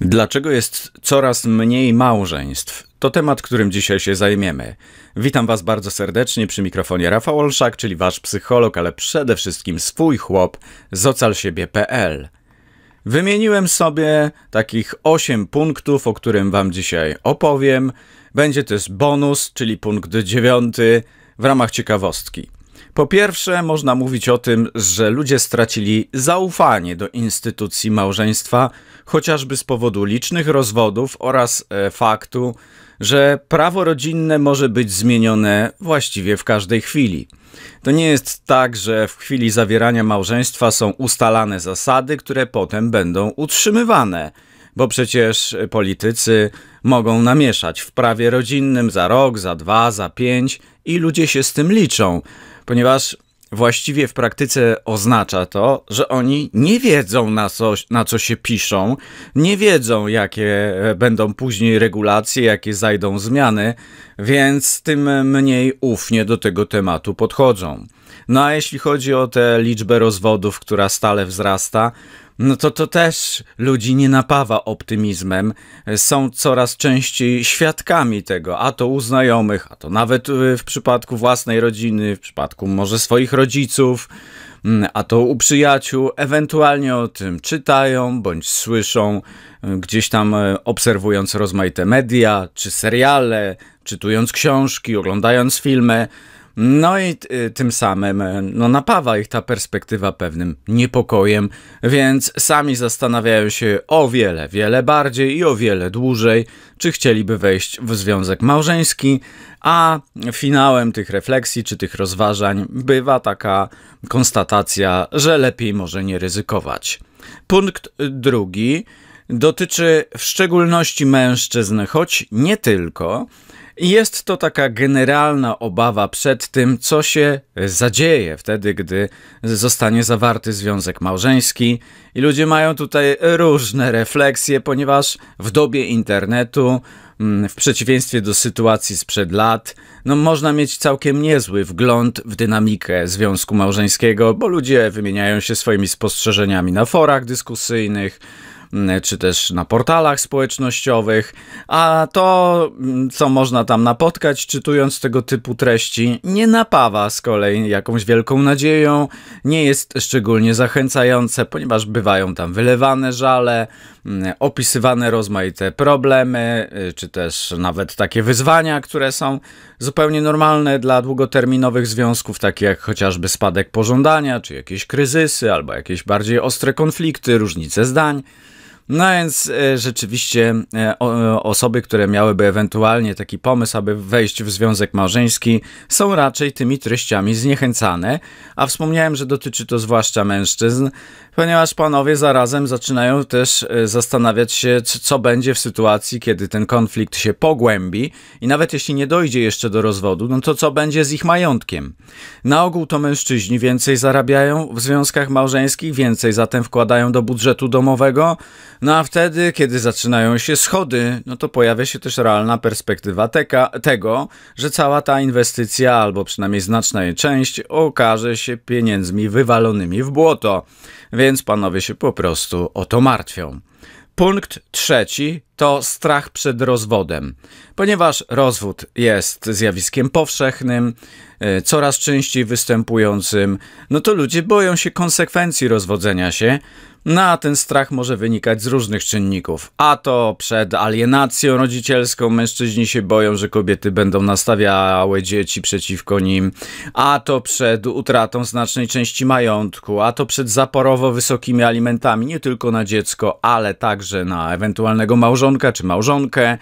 Dlaczego jest coraz mniej małżeństw? To temat, którym dzisiaj się zajmiemy. Witam Was bardzo serdecznie przy mikrofonie Rafał Olszak, czyli Wasz psycholog, ale przede wszystkim swój chłop z ocalsiebie.pl. Wymieniłem sobie takich 8 punktów, o którym Wam dzisiaj opowiem. Będzie też bonus, czyli punkt dziewiąty w ramach ciekawostki. Po pierwsze, można mówić o tym, że ludzie stracili zaufanie do instytucji małżeństwa, chociażby z powodu licznych rozwodów oraz e, faktu, że prawo rodzinne może być zmienione właściwie w każdej chwili. To nie jest tak, że w chwili zawierania małżeństwa są ustalane zasady, które potem będą utrzymywane bo przecież politycy mogą namieszać w prawie rodzinnym za rok, za dwa, za pięć i ludzie się z tym liczą ponieważ właściwie w praktyce oznacza to, że oni nie wiedzą na co, na co się piszą, nie wiedzą jakie będą później regulacje, jakie zajdą zmiany, więc tym mniej ufnie do tego tematu podchodzą. No a jeśli chodzi o tę liczbę rozwodów, która stale wzrasta, no to to też ludzi nie napawa optymizmem. Są coraz częściej świadkami tego, a to u znajomych, a to nawet y, w przypadku własnej rodziny, w przypadku może swoich rodziców, mm, a to u przyjaciół. Ewentualnie o tym czytają bądź słyszą, y, gdzieś tam y, obserwując rozmaite media, czy seriale, czytując książki, oglądając filmy. No i y, tym samym y, no, napawa ich ta perspektywa pewnym niepokojem, więc sami zastanawiają się o wiele, wiele bardziej i o wiele dłużej, czy chcieliby wejść w związek małżeński, a finałem tych refleksji czy tych rozważań bywa taka konstatacja, że lepiej może nie ryzykować. Punkt drugi dotyczy w szczególności mężczyzn, choć nie tylko. Jest to taka generalna obawa przed tym, co się zadzieje wtedy, gdy zostanie zawarty związek małżeński. I ludzie mają tutaj różne refleksje, ponieważ w dobie internetu, mm, w przeciwieństwie do sytuacji sprzed lat, no można mieć całkiem niezły wgląd w dynamikę związku małżeńskiego, bo ludzie wymieniają się swoimi spostrzeżeniami na forach dyskusyjnych Mm, czy też na portalach społecznościowych, a to, mm, co można tam napotkać, czytując tego typu treści, nie napawa z kolei jakąś wielką nadzieją, nie jest szczególnie zachęcające, ponieważ bywają tam wylewane żale, mm, opisywane rozmaite problemy, y, czy też nawet takie wyzwania, które są zupełnie normalne dla długoterminowych związków, takie jak chociażby spadek pożądania, czy jakieś kryzysy, albo jakieś bardziej ostre konflikty, różnice zdań. No więc e, rzeczywiście e, e, osoby, które miałyby ewentualnie taki pomysł, aby wejść w związek małżeński, są raczej tymi treściami zniechęcane, a wspomniałem, że dotyczy to zwłaszcza mężczyzn, ponieważ panowie zarazem zaczynają też zastanawiać się, co będzie w sytuacji, kiedy ten konflikt się pogłębi i nawet jeśli nie dojdzie jeszcze do rozwodu, no to co będzie z ich majątkiem? Na ogół to mężczyźni więcej zarabiają w związkach małżeńskich, więcej zatem wkładają do budżetu domowego, no a wtedy, kiedy zaczynają się schody, no to pojawia się też realna perspektywa teka, tego, że cała ta inwestycja, albo przynajmniej znaczna jej część, okaże się pieniędzmi wywalonymi w błoto, więc panowie się po prostu o to martwią. Punkt trzeci to strach przed rozwodem. Ponieważ rozwód jest zjawiskiem powszechnym, E, coraz częściej występującym, no to ludzie boją się konsekwencji rozwodzenia się, no a ten strach może wynikać z różnych czynników. A to przed alienacją rodzicielską mężczyźni się boją, że kobiety będą nastawiały dzieci przeciwko nim, a to przed utratą znacznej części majątku, a to przed zaporowo wysokimi alimentami nie tylko na dziecko, ale także na ewentualnego małżonka czy małżonkę.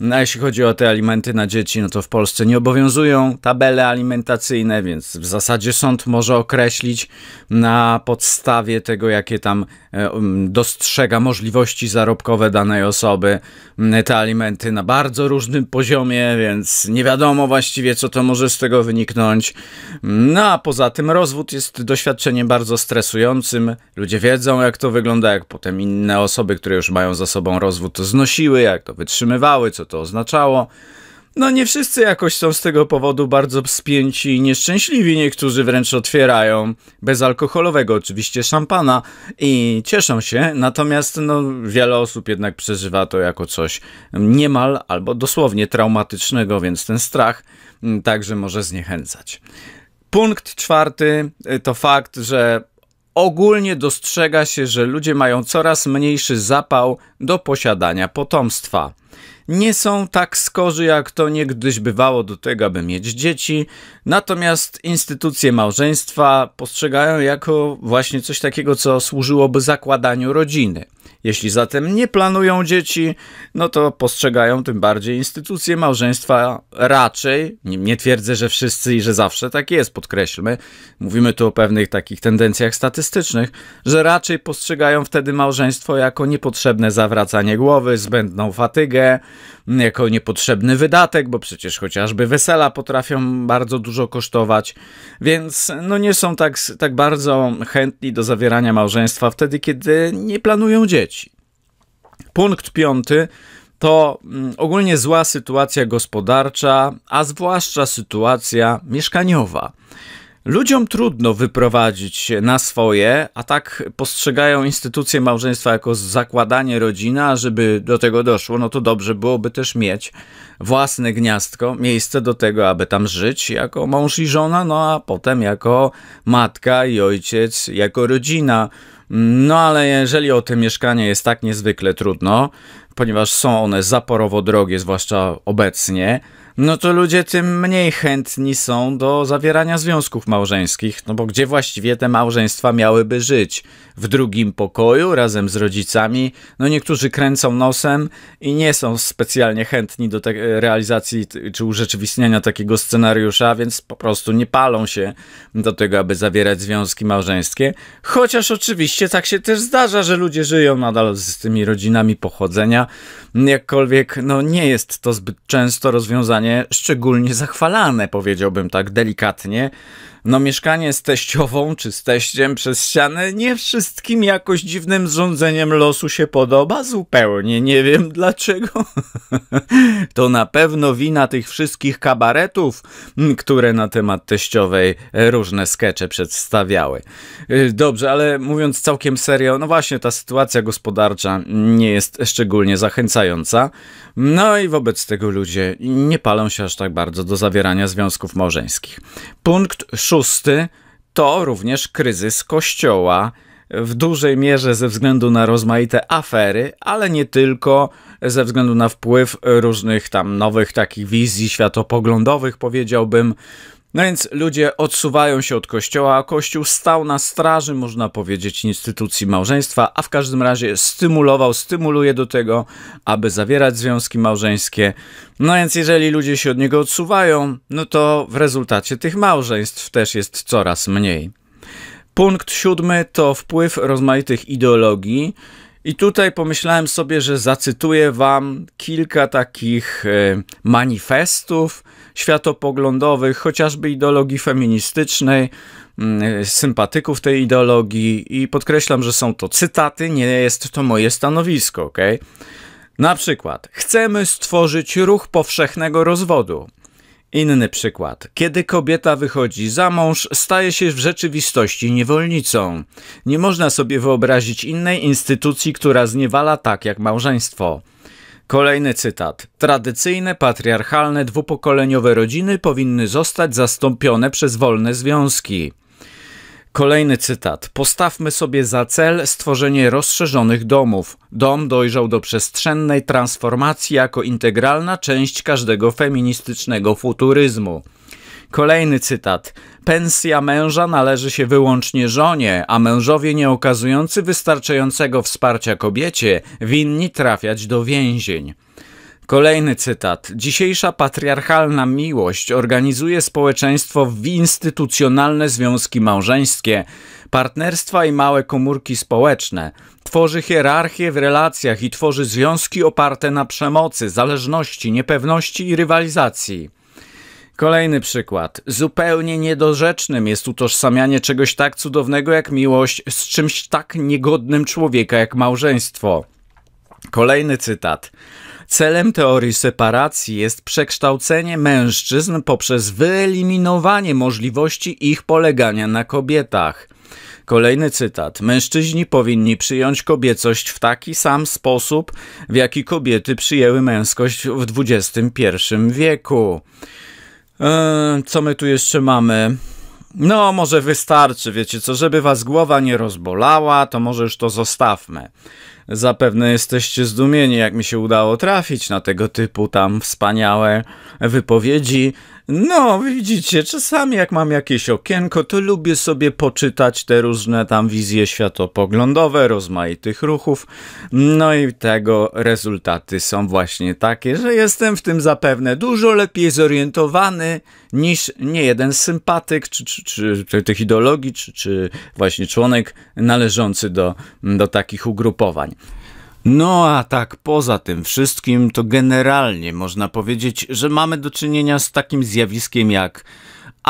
No, a jeśli chodzi o te alimenty na dzieci, no to w Polsce nie obowiązują tabele alimentacyjne, więc w zasadzie sąd może określić na podstawie tego, jakie tam e, um, dostrzega możliwości zarobkowe danej osoby, te alimenty na bardzo różnym poziomie, więc nie wiadomo właściwie, co to może z tego wyniknąć. No a poza tym rozwód jest doświadczeniem bardzo stresującym. Ludzie wiedzą, jak to wygląda, jak potem inne osoby, które już mają za sobą rozwód, to znosiły, jak to wytrzymywały, co to oznaczało. No nie wszyscy jakoś są z tego powodu bardzo spięci i nieszczęśliwi, niektórzy wręcz otwierają bezalkoholowego oczywiście szampana i cieszą się, natomiast no, wiele osób jednak przeżywa to jako coś niemal albo dosłownie traumatycznego, więc ten strach mm, także może zniechęcać. Punkt czwarty y, to fakt, że ogólnie dostrzega się, że ludzie mają coraz mniejszy zapał do posiadania potomstwa nie są tak skorzy, jak to niegdyś bywało do tego, aby mieć dzieci. Natomiast instytucje małżeństwa postrzegają jako właśnie coś takiego, co służyłoby zakładaniu rodziny. Jeśli zatem nie planują dzieci, no to postrzegają tym bardziej instytucje małżeństwa raczej. Nie, nie twierdzę, że wszyscy i że zawsze tak jest, podkreślmy. Mówimy tu o pewnych takich tendencjach statystycznych, że raczej postrzegają wtedy małżeństwo jako niepotrzebne zawracanie głowy, zbędną fatygę, jako niepotrzebny wydatek, bo przecież chociażby wesela potrafią bardzo dużo kosztować, więc no nie są tak, tak bardzo chętni do zawierania małżeństwa wtedy, kiedy nie planują dzieci. Punkt piąty to mm, ogólnie zła sytuacja gospodarcza, a zwłaszcza sytuacja mieszkaniowa. Ludziom trudno wyprowadzić na swoje, a tak postrzegają instytucje małżeństwa jako zakładanie rodziny, a żeby do tego doszło, no to dobrze byłoby też mieć własne gniazdko, miejsce do tego, aby tam żyć jako mąż i żona, no a potem jako matka i ojciec, jako rodzina. No ale jeżeli o te mieszkanie jest tak niezwykle trudno, ponieważ są one zaporowo drogie, zwłaszcza obecnie, no to ludzie tym mniej chętni są do zawierania związków małżeńskich, no bo gdzie właściwie te małżeństwa miałyby żyć? W drugim pokoju razem z rodzicami? No niektórzy kręcą nosem i nie są specjalnie chętni do realizacji czy urzeczywistniania takiego scenariusza, więc po prostu nie palą się do tego, aby zawierać związki małżeńskie. Chociaż oczywiście tak się też zdarza, że ludzie żyją nadal z tymi rodzinami pochodzenia, jakkolwiek no nie jest to zbyt często rozwiązanie zostanie szczególnie zachwalane, powiedziałbym tak delikatnie no mieszkanie z teściową czy z teściem przez ścianę nie wszystkim jakoś dziwnym zrządzeniem losu się podoba zupełnie. Nie wiem dlaczego. to na pewno wina tych wszystkich kabaretów, które na temat teściowej e, różne skecze przedstawiały. E, dobrze, ale mówiąc całkiem serio, no właśnie ta sytuacja gospodarcza nie jest szczególnie zachęcająca. No i wobec tego ludzie nie palą się aż tak bardzo do zawierania związków małżeńskich. Punkt szósty to również kryzys Kościoła. W dużej mierze ze względu na rozmaite afery, ale nie tylko, ze względu na wpływ różnych tam nowych takich wizji światopoglądowych, powiedziałbym, no więc ludzie odsuwają się od kościoła, a kościół stał na straży, można powiedzieć, instytucji małżeństwa, a w każdym razie stymulował, stymuluje do tego, aby zawierać związki małżeńskie. No więc jeżeli ludzie się od niego odsuwają, no to w rezultacie tych małżeństw też jest coraz mniej. Punkt siódmy to wpływ rozmaitych ideologii. I tutaj pomyślałem sobie, że zacytuję Wam kilka takich e, manifestów, światopoglądowych, chociażby ideologii feministycznej, mm, sympatyków tej ideologii i podkreślam, że są to cytaty, nie jest to moje stanowisko, ok? Na przykład, chcemy stworzyć ruch powszechnego rozwodu. Inny przykład. Kiedy kobieta wychodzi za mąż, staje się w rzeczywistości niewolnicą. Nie można sobie wyobrazić innej instytucji, która zniewala tak jak małżeństwo. Kolejny cytat. Tradycyjne, patriarchalne, dwupokoleniowe rodziny powinny zostać zastąpione przez wolne związki. Kolejny cytat. Postawmy sobie za cel stworzenie rozszerzonych domów. Dom dojrzał do przestrzennej transformacji jako integralna część każdego feministycznego futuryzmu. Kolejny cytat. Pensja męża należy się wyłącznie żonie, a mężowie nie okazujący wystarczającego wsparcia kobiecie winni trafiać do więzień. Kolejny cytat. Dzisiejsza patriarchalna miłość organizuje społeczeństwo w instytucjonalne związki małżeńskie, partnerstwa i małe komórki społeczne. Tworzy hierarchię w relacjach i tworzy związki oparte na przemocy, zależności, niepewności i rywalizacji. Kolejny przykład. Zupełnie niedorzecznym jest utożsamianie czegoś tak cudownego jak miłość z czymś tak niegodnym człowieka jak małżeństwo. Kolejny cytat. Celem teorii separacji jest przekształcenie mężczyzn poprzez wyeliminowanie możliwości ich polegania na kobietach. Kolejny cytat. Mężczyźni powinni przyjąć kobiecość w taki sam sposób, w jaki kobiety przyjęły męskość w XXI wieku. Eee, co my tu jeszcze mamy? No, może wystarczy, wiecie co, żeby was głowa nie rozbolała, to może już to zostawmy. Zapewne jesteście zdumieni, jak mi się udało trafić na tego typu tam wspaniałe wypowiedzi. No, widzicie, czasami jak mam jakieś okienko, to lubię sobie poczytać te różne tam wizje światopoglądowe, rozmaitych ruchów. No i tego rezultaty są właśnie takie, że jestem w tym zapewne dużo lepiej zorientowany niż niejeden sympatyk, czy, czy, czy tych ideologii, czy, czy właśnie członek należący do, do takich ugrupowań. No a tak poza tym wszystkim, to generalnie można powiedzieć, że mamy do czynienia z takim zjawiskiem jak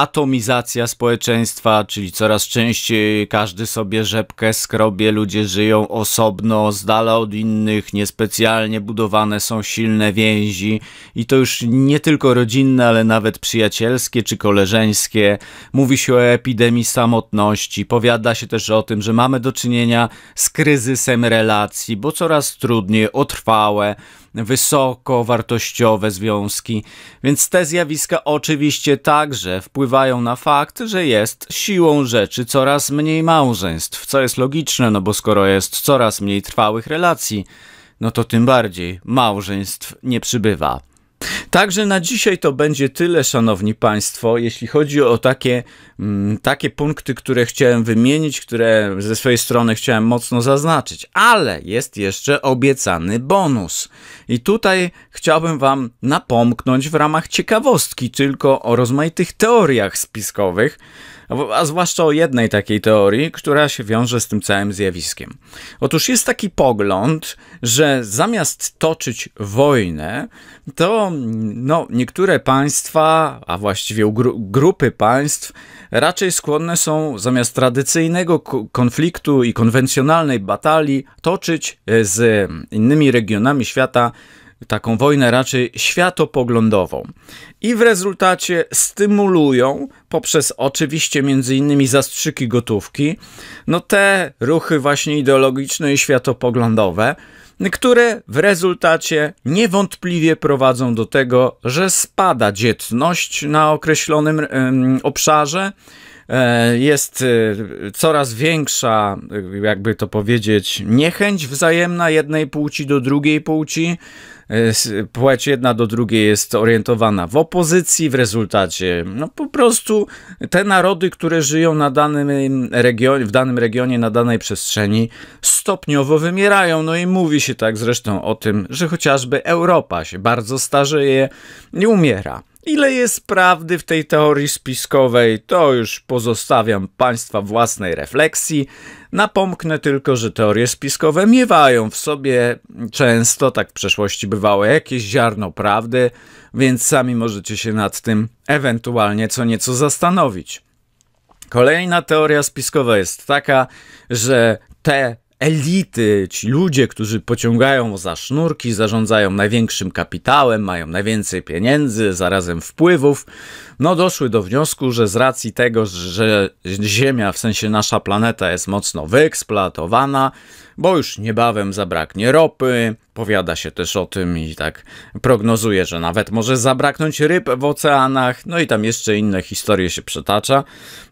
atomizacja społeczeństwa, czyli coraz częściej każdy sobie rzepkę skrobie, ludzie żyją osobno, z dala od innych, niespecjalnie budowane są silne więzi i to już nie tylko rodzinne, ale nawet przyjacielskie czy koleżeńskie. Mówi się o epidemii samotności, powiada się też o tym, że mamy do czynienia z kryzysem relacji, bo coraz trudniej, otrwałe, wysoko wartościowe związki, więc te zjawiska oczywiście także wpływają na fakt, że jest siłą rzeczy coraz mniej małżeństw, co jest logiczne, no bo skoro jest coraz mniej trwałych relacji, no to tym bardziej małżeństw nie przybywa. Także na dzisiaj to będzie tyle, szanowni państwo. Jeśli chodzi o takie, mm, takie punkty, które chciałem wymienić, które ze swojej strony chciałem mocno zaznaczyć, ale jest jeszcze obiecany bonus. I tutaj chciałbym wam napomknąć w ramach ciekawostki tylko o rozmaitych teoriach spiskowych a zwłaszcza o jednej takiej teorii, która się wiąże z tym całym zjawiskiem. Otóż jest taki pogląd, że zamiast toczyć wojnę, to no, niektóre państwa, a właściwie gru grupy państw, raczej skłonne są zamiast tradycyjnego konfliktu i konwencjonalnej batalii toczyć e, z innymi regionami świata taką wojnę raczej światopoglądową. I w rezultacie stymulują poprzez oczywiście między innymi zastrzyki gotówki, no te ruchy właśnie ideologiczne i światopoglądowe, które w rezultacie niewątpliwie prowadzą do tego, że spada dzietność na określonym obszarze, e, jest e, coraz większa, e, jakby to powiedzieć, niechęć wzajemna jednej płci do drugiej płci. E, płeć jedna do drugiej jest orientowana w opozycji, w rezultacie no po prostu te narody, które żyją na danym regionie, w danym regionie, na danej przestrzeni stopniowo wymierają. No i mówi się tak zresztą o tym, że chociażby Europa się bardzo starzeje i umiera. Ile jest prawdy w tej teorii spiskowej, to już pozostawiam Państwa własnej refleksji. Napomknę tylko, że teorie spiskowe miewają w sobie często, tak w przeszłości bywało, jakieś ziarno prawdy, więc sami możecie się nad tym ewentualnie co nieco zastanowić. Kolejna teoria spiskowa jest taka, że te elity, ci ludzie, którzy pociągają za sznurki, zarządzają największym kapitałem, mają najwięcej pieniędzy, zarazem wpływów, no doszły do wniosku, że z racji tego, że Ziemia, w sensie nasza planeta jest mocno wyeksploatowana, bo już niebawem zabraknie ropy. Powiada się też o tym i tak prognozuje, że nawet może zabraknąć ryb w oceanach, no i tam jeszcze inne historie się przetacza.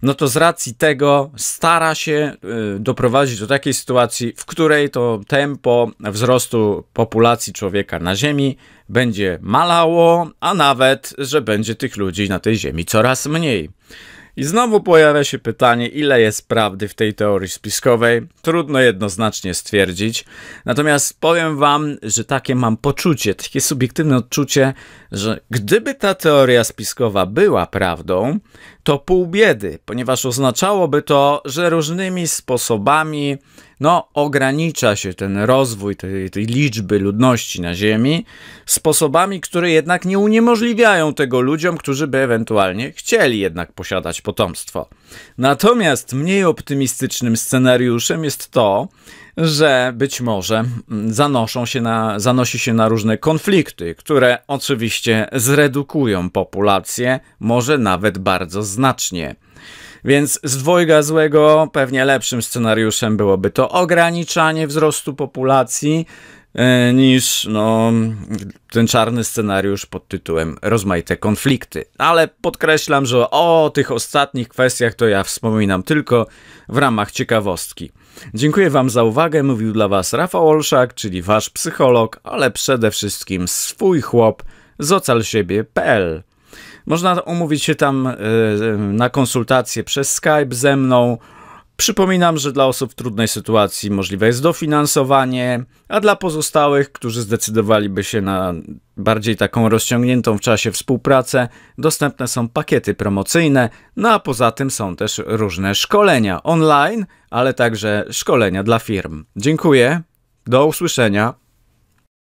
No to z racji tego stara się y, doprowadzić do takiej sytuacji, w której to tempo wzrostu populacji człowieka na Ziemi będzie malało, a nawet, że będzie tych ludzi na tej Ziemi coraz mniej. I znowu pojawia się pytanie, ile jest prawdy w tej teorii spiskowej. Trudno jednoznacznie stwierdzić. Natomiast powiem wam, że takie mam poczucie, takie subiektywne odczucie, że gdyby ta teoria spiskowa była prawdą, to pół biedy, ponieważ oznaczałoby to, że różnymi sposobami no, ogranicza się ten rozwój tej, tej liczby ludności na Ziemi, sposobami, które jednak nie uniemożliwiają tego ludziom, którzy by ewentualnie chcieli jednak posiadać potomstwo. Natomiast mniej optymistycznym scenariuszem jest to, że być może mm, zanoszą się na, zanosi się na różne konflikty, które oczywiście zredukują populację, może nawet bardzo znacznie. Więc z dwojga złego pewnie lepszym scenariuszem byłoby to ograniczanie wzrostu populacji, E, niż no, ten czarny scenariusz pod tytułem Rozmaite konflikty. Ale podkreślam, że o tych ostatnich kwestiach to ja wspominam tylko w ramach ciekawostki. Dziękuję Wam za uwagę. Mówił dla Was Rafał Olszak, czyli Wasz psycholog, ale przede wszystkim swój chłop z ocalsiebie.pl. Można umówić się tam yy, na konsultacje przez Skype ze mną Przypominam, że dla osób w trudnej sytuacji możliwe jest dofinansowanie, a dla pozostałych, którzy zdecydowaliby się na bardziej taką rozciągniętą w czasie współpracę, dostępne są pakiety promocyjne, no a poza tym są też różne szkolenia online, ale także szkolenia dla firm. Dziękuję, do usłyszenia.